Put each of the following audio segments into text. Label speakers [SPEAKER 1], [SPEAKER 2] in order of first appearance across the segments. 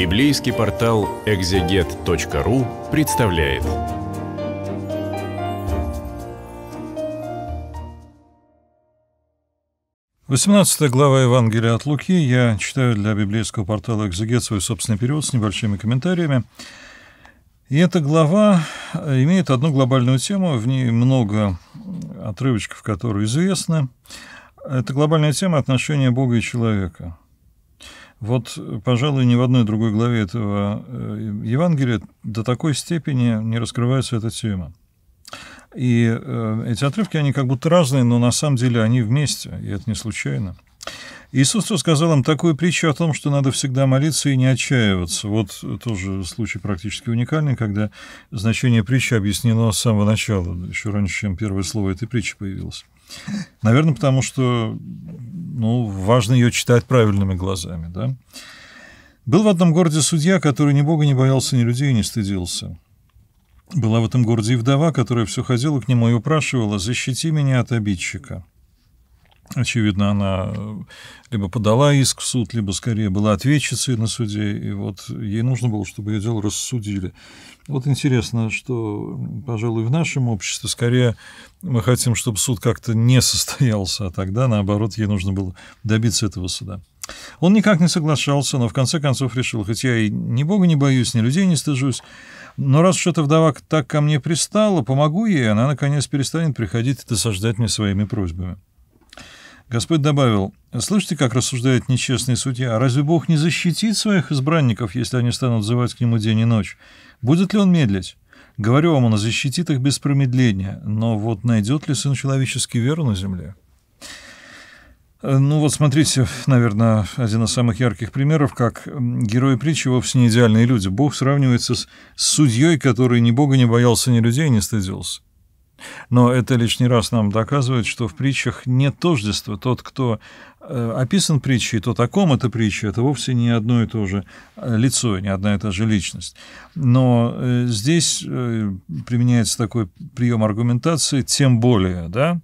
[SPEAKER 1] Библейский портал экзегет.ру представляет. Восемнадцатая глава Евангелия от Луки. Я читаю для библейского портала «Экзегет» свой собственный перевод с небольшими комментариями. И эта глава э, имеет одну глобальную тему, в ней много отрывочков, которые известны. Это глобальная тема отношения Бога и человека – вот, пожалуй, ни в одной другой главе этого э, Евангелия до такой степени не раскрывается эта тема. И э, эти отрывки, они как будто разные, но на самом деле они вместе, и это не случайно. Иисус рассказал им такую притчу о том, что надо всегда молиться и не отчаиваться. Вот тоже случай практически уникальный, когда значение притчи объяснено с самого начала, еще раньше, чем первое слово этой притчи появилось. Наверное, потому что ну, важно ее читать правильными глазами. Да? Был в одном городе судья, который ни бога не боялся, ни людей не стыдился. Была в этом городе и вдова, которая все ходила к нему и упрашивала «защити меня от обидчика». Очевидно, она э, либо подала иск в суд, либо скорее была ответчицей на суде, и вот ей нужно было, чтобы ее дело рассудили. Вот интересно, что, пожалуй, в нашем обществе скорее мы хотим, чтобы суд как-то не состоялся, а тогда, наоборот, ей нужно было добиться этого суда. Он никак не соглашался, но в конце концов решил, хоть я и ни бога не боюсь, ни людей не стыжусь, но раз что-то вдова так ко мне пристала, помогу ей, она, наконец, перестанет приходить и досаждать мне своими просьбами. Господь добавил, «Слышите, как рассуждает нечестный судья? А разве Бог не защитит своих избранников, если они станут взывать к Нему день и ночь? Будет ли Он медлить? Говорю вам, Он защитит их без промедления. Но вот найдет ли Сын Человеческий веру на земле?» Ну вот смотрите, наверное, один из самых ярких примеров, как герои притчи вовсе не идеальные люди. Бог сравнивается с судьей, который ни Бога не боялся, ни людей не стыдился. Но это лишний раз нам доказывает, что в притчах нет тождества. Тот, кто э, описан притчей, тот, о ком эта притча, это вовсе не одно и то же э, лицо, не одна и та же личность. Но э, здесь применяется такой прием аргументации, тем более, да,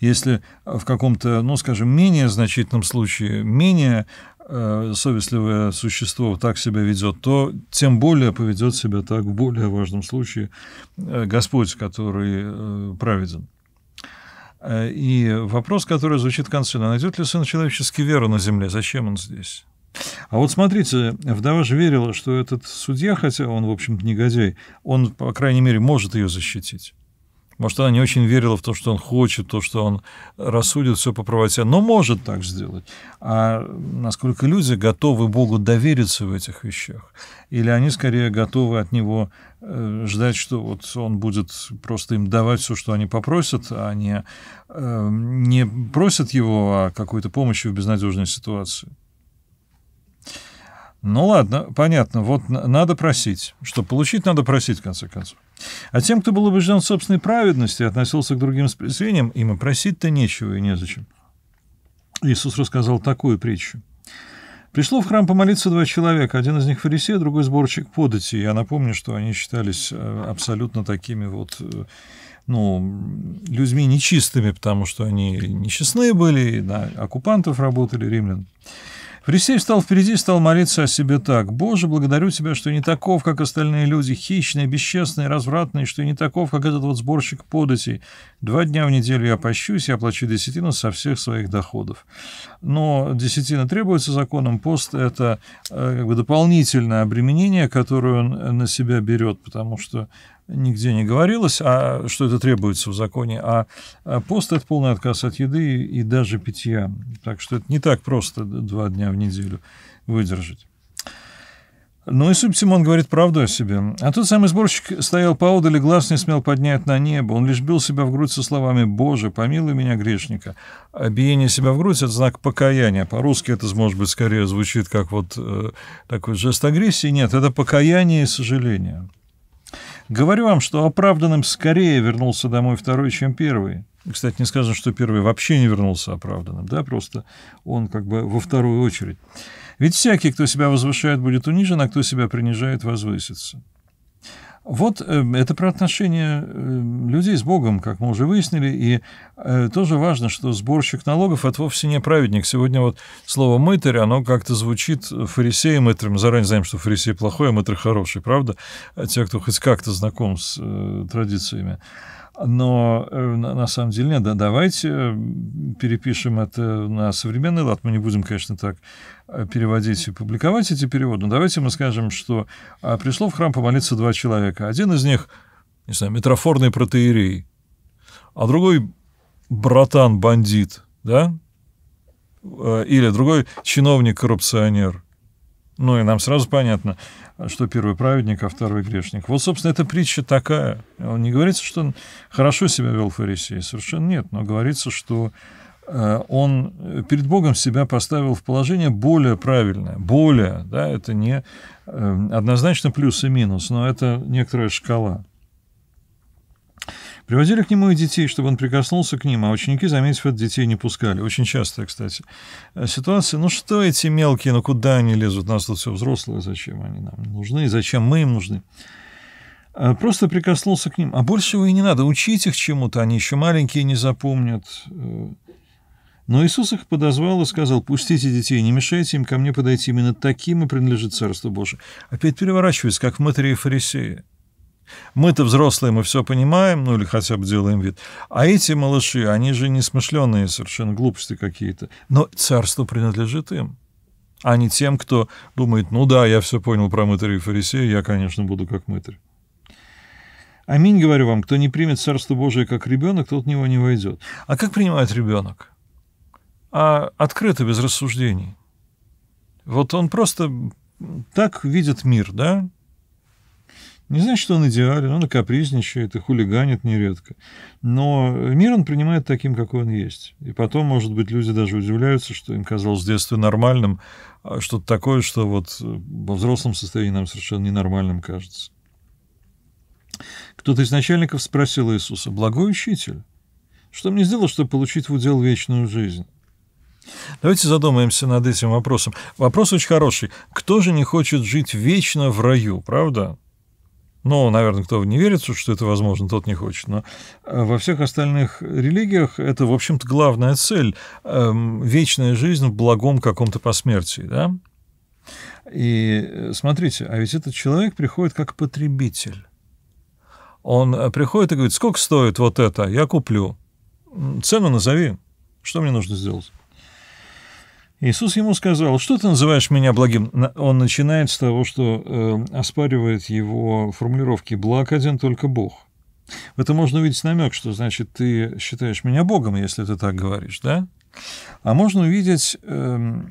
[SPEAKER 1] если в каком-то, ну, скажем, менее значительном случае, менее Э, совестливое существо так себя ведет, то тем более поведет себя так в более важном случае э, Господь, который э, праведен. И вопрос, который звучит в конце, найдет ли Сын Человеческий веру на земле? Зачем он здесь? А вот смотрите, вдова же верила, что этот судья, хотя он, в общем-то, негодяй, он, по крайней мере, может ее защитить. Может, она не очень верила в то, что он хочет, то, что он рассудит все по правоте, но может так сделать. А насколько люди готовы Богу довериться в этих вещах? Или они скорее готовы от Него э, ждать, что вот Он будет просто им давать все, что они попросят, а не, э, не просят Его о какой-то помощи в безнадежной ситуации? Ну ладно, понятно, вот надо просить. Что получить, надо просить, в конце концов. А тем, кто был убежден в собственной праведности и относился к другим с презрением, им и просить-то нечего и незачем. Иисус рассказал такую притчу. Пришло в храм помолиться два человека, один из них фарисей, другой сборщик подати. Я напомню, что они считались э, абсолютно такими вот э, ну, людьми нечистыми, потому что они нечестные были, на оккупантов работали, римлян. Фарисей встал впереди и стал молиться о себе так. «Боже, благодарю тебя, что не таков, как остальные люди, хищные, бесчестные, развратные, что не таков, как этот вот сборщик податей. Два дня в неделю я пощусь и оплачу десятину со всех своих доходов». Но десятина требуется законом, пост — это э, как бы дополнительное обременение, которое он э, на себя берет, потому что нигде не говорилось, а что это требуется в законе, а, а пост – это полный отказ от еды и даже питья. Так что это не так просто два дня в неделю выдержать. Ну и Субтимон говорит правду о себе. А тот самый сборщик стоял поодаль и глаз не смел поднять на небо. Он лишь бил себя в грудь со словами «Боже, помилуй меня, грешника». А биение себя в грудь – это знак покаяния. По-русски это, может быть, скорее звучит как вот э, такой жест агрессии. Нет, это покаяние и сожаление. Говорю вам, что оправданным скорее вернулся домой второй, чем первый. Кстати, не сказано, что первый вообще не вернулся оправданным, да, просто он как бы во вторую очередь. Ведь всякий, кто себя возвышает, будет унижен, а кто себя принижает, возвысится. Вот э, это про отношения э, людей с Богом, как мы уже выяснили, и э, тоже важно, что сборщик налогов – это вовсе не праведник. Сегодня вот слово «мытарь», оно как-то звучит фарисеем и мытарем. Заранее знаем, что фарисей плохой, а мытарь хороший, правда? Те, кто хоть как-то знаком с традициями. Но э, на самом деле нет, да, давайте э, перепишем это на современный лад. Мы не будем, конечно, так э, переводить и публиковать эти переводы. Но давайте мы скажем, что а, пришло в храм помолиться два человека. Один из них, не знаю, метрофорный протеерей, а другой братан-бандит, да? Или другой чиновник-коррупционер. Ну и нам сразу понятно, что первый праведник, а второй грешник. Вот, собственно, эта притча такая. Не говорится, что он хорошо себя вел фарисей, совершенно нет, но говорится, что э, он перед Богом себя поставил в положение более правильное. Более, да, это не э, однозначно плюс и минус, но это некоторая шкала. Приводили к нему и детей, чтобы он прикоснулся к ним, а ученики, заметив это, детей не пускали. Очень часто, кстати, э, ситуация. Ну что эти мелкие, ну куда они лезут? У нас тут все взрослые, зачем они нам нужны, зачем мы им нужны? Э, просто прикоснулся к ним. А большего и не надо. Учить их чему-то, они еще маленькие не запомнят. Э, но Иисус их подозвал и сказал, «Пустите детей, не мешайте им ко мне подойти, именно таким и принадлежит Царство Божие». Опять переворачивается, как в матери и фарисеи. Мы-то взрослые, мы все понимаем, ну или хотя бы делаем вид. А эти малыши, они же несмышленные совершенно глупости какие-то. Но царство принадлежит им а не тем, кто думает, ну да, я все понял про мытаря и фарисея, я, конечно, буду как мытарь. Аминь, говорю вам, кто не примет Царство Божие как ребенок, тот в него не войдет. А как принимает ребенок? А открыто, без рассуждений. Вот он просто так видит мир, да? Не значит, что он идеален, он и капризничает, и хулиганит нередко. Но мир он принимает таким, какой он есть. И потом, может быть, люди даже удивляются, что им казалось в детстве нормальным а, что-то такое, что вот э, во взрослом состоянии нам совершенно ненормальным кажется. Кто-то из начальников спросил Иисуса, «Благой учитель, что мне сделать, чтобы получить в удел вечную жизнь?» Давайте задумаемся над этим вопросом. Вопрос очень хороший. Кто же не хочет жить вечно в раю, правда? Ну, наверное, кто не верит, что это возможно, тот не хочет. Но э, во всех остальных религиях это, в общем-то, главная цель эм, вечная жизнь в благом каком-то посмертии, да? И э, смотрите, а ведь этот человек приходит как потребитель. Он э, приходит и говорит, сколько стоит вот это, я куплю. Цену назови, что мне нужно сделать. Иисус ему сказал, что ты называешь меня благим? Он начинает с того, что э, оспаривает его формулировки «благ один только Бог». В этом можно увидеть намек, что значит ты считаешь меня Богом, если ты так говоришь, да? А можно увидеть э,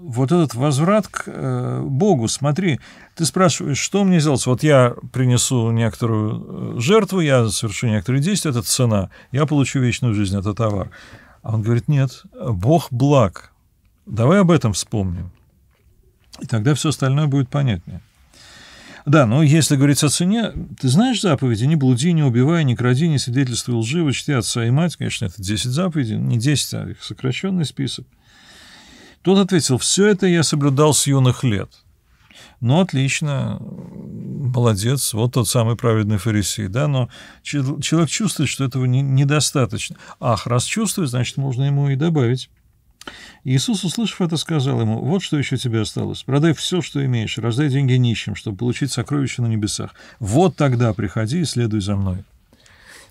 [SPEAKER 1] вот этот возврат к э, Богу. Смотри, ты спрашиваешь, что мне сделать? Вот я принесу некоторую э, жертву, я совершу некоторые действия, это цена, я получу вечную жизнь, это товар. А он говорит, нет, Бог благ, Давай об этом вспомним. И тогда все остальное будет понятнее. Да, но если говорить о цене, ты знаешь заповеди? Не блуди, не убивай, не кради, не свидетельствуй лжи, чти отца и мать. Конечно, это 10 заповедей, не 10, а их сокращенный список. Тот ответил, все это я соблюдал с юных лет. Ну, отлично, молодец, вот тот самый праведный фарисей, да, но человек чувствует, что этого недостаточно. Ах, раз чувствует, значит, можно ему и добавить. Иисус, услышав это, сказал ему, «Вот что еще тебе осталось. Продай все, что имеешь, раздай деньги нищим, чтобы получить сокровища на небесах. Вот тогда приходи и следуй за мной».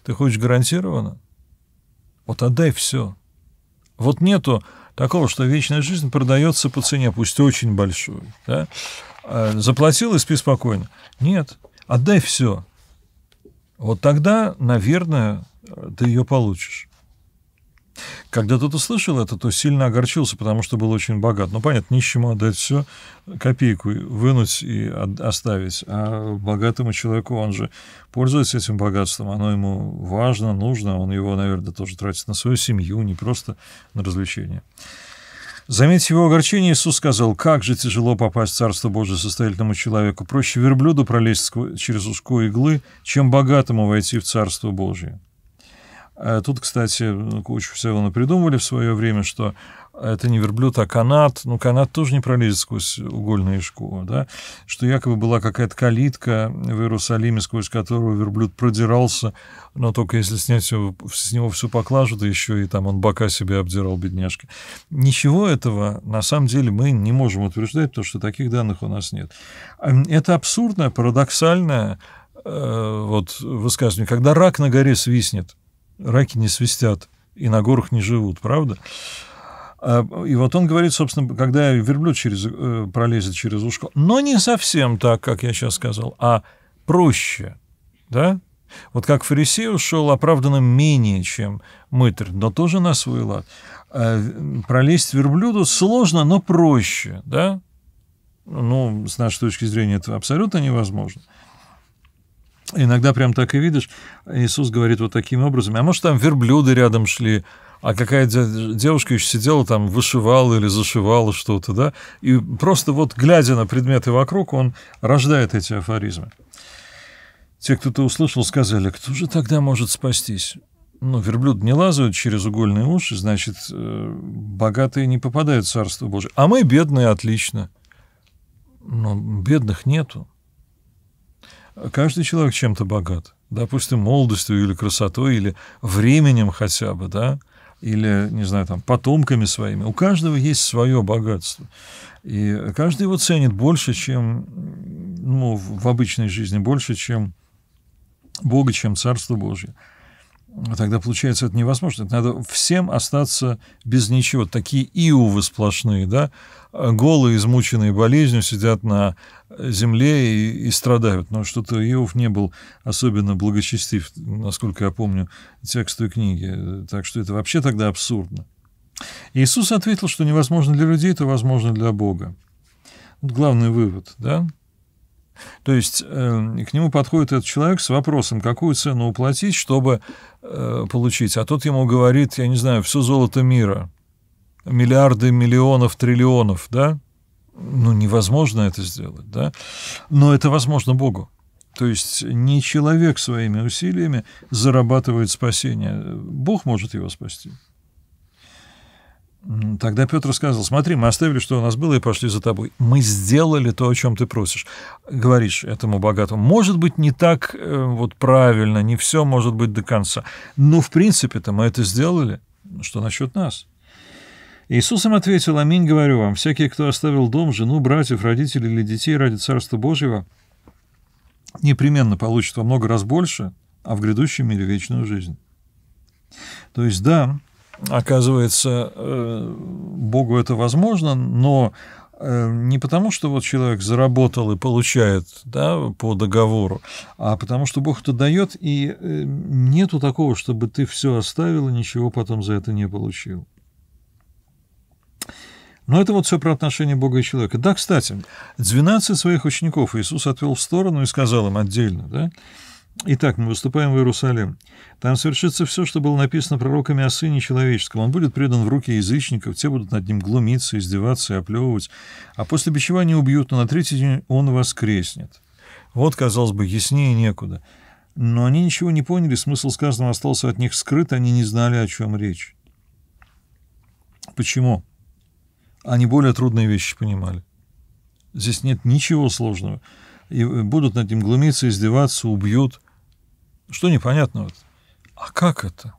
[SPEAKER 1] Ты хочешь гарантированно? Вот отдай все. Вот нету такого, что вечная жизнь продается по цене, пусть очень большую. Да? А, заплатил и спи спокойно. Нет, отдай все. Вот тогда, наверное, ты ее получишь. Когда тот услышал это, то сильно огорчился, потому что был очень богат. Ну, понятно, нищему отдать все, копейку вынуть и оставить. А богатому человеку он же пользуется этим богатством, оно ему важно, нужно, он его, наверное, тоже тратит на свою семью, не просто на развлечения. Заметив его огорчение, Иисус сказал, «Как же тяжело попасть в Царство Божие состоятельному человеку! Проще верблюду пролезть через узкую иглы, чем богатому войти в Царство Божие». Э, тут, кстати, кучу всего напридумывали в свое время, что это не верблюд, а канат. Ну, канат тоже не пролезет сквозь угольные шкуры, да? Что якобы была какая-то калитка в Иерусалиме, сквозь которую верблюд продирался, но только если снять его, с него всю поклажу, да еще и там он бока себе обдирал, бедняжка. Ничего этого на самом деле мы не можем утверждать, потому что таких данных у нас нет. Эм, это абсурдное, парадоксальное э, вот высказывание. Когда рак на горе свистнет, раки не свистят и на горах не живут, правда? А, и вот он говорит, собственно, когда верблюд через, э, пролезет через ушко, но не совсем так, как я сейчас сказал, а проще, да? Вот как фарисей ушел оправданным менее, чем мытарь, но тоже на свой лад. А, пролезть верблюду сложно, но проще, да? Ну, с нашей точки зрения, это абсолютно невозможно. Иногда прям так и видишь, Иисус говорит вот таким образом. А может, там верблюды рядом шли, а какая девушка еще сидела там, вышивала или зашивала что-то, да? И просто вот глядя на предметы вокруг, он рождает эти афоризмы. Те, кто это услышал, сказали, кто же тогда может спастись? Ну, верблюд не лазают через угольные уши, значит, э, богатые не попадают в Царство Божие. А мы бедные, отлично. Но бедных нету. Каждый человек чем-то богат. Допустим, молодостью или красотой, или временем хотя бы, да, или, не знаю, там, потомками своими. У каждого есть свое богатство. И каждый его ценит больше, чем, ну, в обычной жизни, больше, чем Бога, чем Царство Божье. А тогда получается это невозможно. Это надо всем остаться без ничего. Такие иувы сплошные, да, а голые, измученные болезнью, сидят на земле и, и страдают. Но что-то Иов не был особенно благочестив, насколько я помню, тексту и книги. Так что это вообще тогда абсурдно. Иисус ответил, что невозможно для людей, это возможно для Бога. Вот главный вывод, да? То есть э, к нему подходит этот человек с вопросом, какую цену уплатить, чтобы Э, получить. А тот ему говорит, я не знаю, все золото мира, миллиарды, миллионов, триллионов, да? Ну, невозможно это сделать, да? Но это возможно Богу. То есть не человек своими усилиями зарабатывает спасение. Бог может его спасти. Тогда Петр сказал, смотри, мы оставили, что у нас было, и пошли за тобой. Мы сделали то, о чем ты просишь. Говоришь этому богатому, может быть, не так э, вот правильно, не все может быть до конца. Но, ну, в принципе-то, мы это сделали. Что насчет нас? Иисус им ответил, аминь, говорю вам, всякий, кто оставил дом, жену, братьев, родителей или детей ради Царства Божьего, непременно получит во много раз больше, а в грядущем мире вечную жизнь. То есть, да, Оказывается, э, Богу это возможно, но э, не потому, что вот человек заработал и получает да, по договору, а потому что Бог это дает, и э, нету такого, чтобы ты все оставил и ничего потом за это не получил. Но это вот все про отношения Бога и человека. Да, кстати, 12 своих учеников Иисус отвел в сторону и сказал им отдельно, да, Итак, мы выступаем в Иерусалим. Там совершится все, что было написано пророками о Сыне Человеческом. Он будет предан в руки язычников, те будут над ним глумиться, издеваться и оплевывать. А после бичевания убьют, но на третий день он воскреснет. Вот, казалось бы, яснее некуда. Но они ничего не поняли, смысл сказанного остался от них скрыт, они не знали, о чем речь. Почему? Они более трудные вещи понимали. Здесь нет ничего сложного и э, будут над ним глумиться, издеваться, убьют. Что непонятно? Вот. А как это?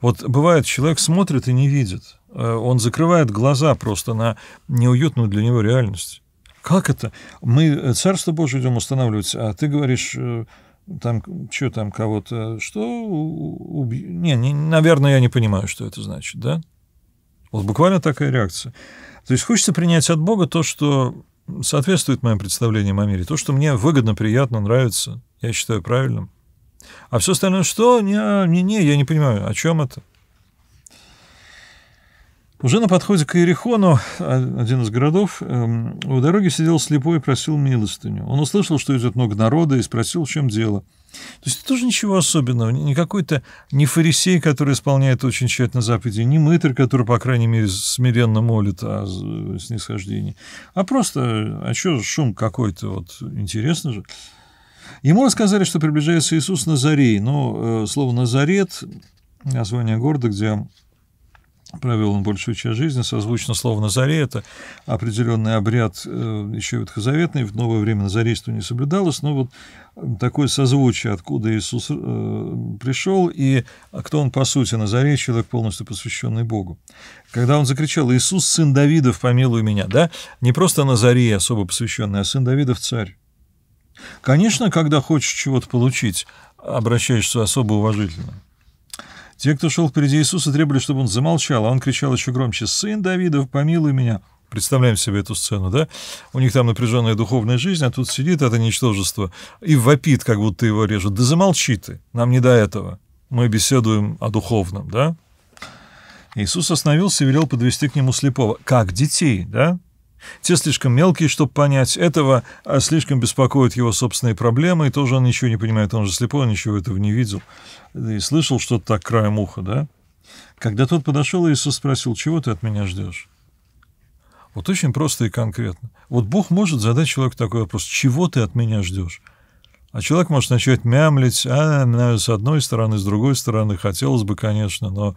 [SPEAKER 1] Вот бывает, человек смотрит и не видит. Э, он закрывает глаза просто на неуютную для него реальность. Как это? Мы э, Царство Божие идем устанавливать, а ты говоришь, там, что там, кого-то, что Не, не, наверное, я не понимаю, что это значит, да? Вот буквально такая реакция. То есть хочется принять от Бога то, что соответствует моим представлениям о мире. То, что мне выгодно, приятно, нравится, я считаю правильным. А все остальное, что? Не, не, не, я не понимаю, о чем это? Уже на подходе к Иерихону, а, один из городов, у эм, дороги сидел слепой и просил милостыню. Он услышал, что идет много народа, и спросил, в чем дело. То есть это тоже ничего особенного, не какой-то не фарисей, который исполняет очень тщательно заповеди, не мытарь, который, по крайней мере, смиренно молит о снисхождении, а просто, а что шум какой-то, вот, интересно же. Ему рассказали, что приближается Иисус Назарей, но ну, э, слово «Назарет» — название города, где Провел он большую часть жизни, созвучно слово «Назаре» — это определенный обряд э, еще ветхозаветный, в новое время назарейство не соблюдалось, но вот такое созвучие, откуда Иисус э, пришел и кто он по сути, на Назарей — человек, полностью посвященный Богу. Когда он закричал «Иисус, сын Давидов, помилуй меня», да, не просто Назарей, особо посвященный, а сын Давидов — царь. Конечно, когда хочешь чего-то получить, обращаешься особо уважительно – те, кто шел впереди Иисуса, требовали, чтобы он замолчал, а он кричал еще громче «Сын Давидов, помилуй меня!» Представляем себе эту сцену, да? У них там напряженная духовная жизнь, а тут сидит это ничтожество и вопит, как будто его режут. Да замолчи ты, нам не до этого. Мы беседуем о духовном, да? Иисус остановился и велел подвести к нему слепого, как детей, да? Те слишком мелкие, чтобы понять этого, а слишком беспокоят его собственные проблемы, и тоже он ничего не понимает, он же слепой, он ничего этого не видел. И слышал что-то так краем уха, да? Когда тот подошел, Иисус спросил, чего ты от меня ждешь? Вот очень просто и конкретно. Вот Бог может задать человеку такой вопрос, чего ты от меня ждешь? А человек может начать мямлить, а, с одной стороны, с другой стороны, хотелось бы, конечно, но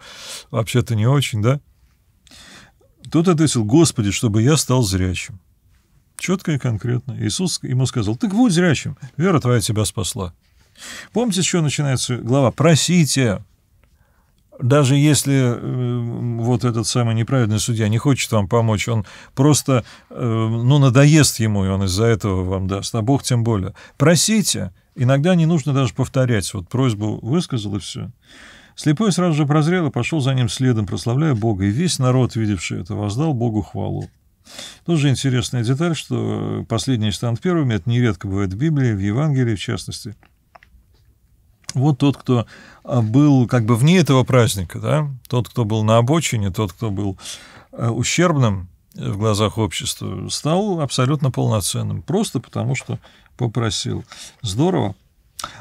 [SPEAKER 1] вообще-то не очень, да? Тот ответил, «Господи, чтобы я стал зрячим». Четко и конкретно. Иисус ему сказал, «Так будь зрячим, вера твоя тебя спасла». Помните, с чего начинается глава? «Просите». Даже если э, вот этот самый неправедный судья не хочет вам помочь, он просто, э, ну, надоест ему, и он из-за этого вам даст, а Бог тем более. Просите. Иногда не нужно даже повторять. Вот просьбу высказал, и все. Слепой сразу же прозрел и пошел за ним следом, прославляя Бога, и весь народ, видевший это, воздал Богу хвалу. Тоже интересная деталь, что э, последние станут первыми, это нередко бывает в Библии, в Евангелии в частности. Вот тот, кто э, был как бы вне этого праздника, да, тот, кто был на обочине, тот, кто был э, ущербным в глазах общества, стал абсолютно полноценным, просто потому что попросил. Здорово.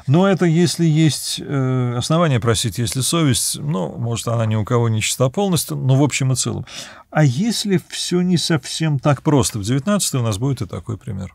[SPEAKER 1] Но это если есть э, основания просить, если совесть, ну, может, она ни у кого не чиста полностью, но в общем и целом. А если все не совсем так просто? В 19 у нас будет и такой пример.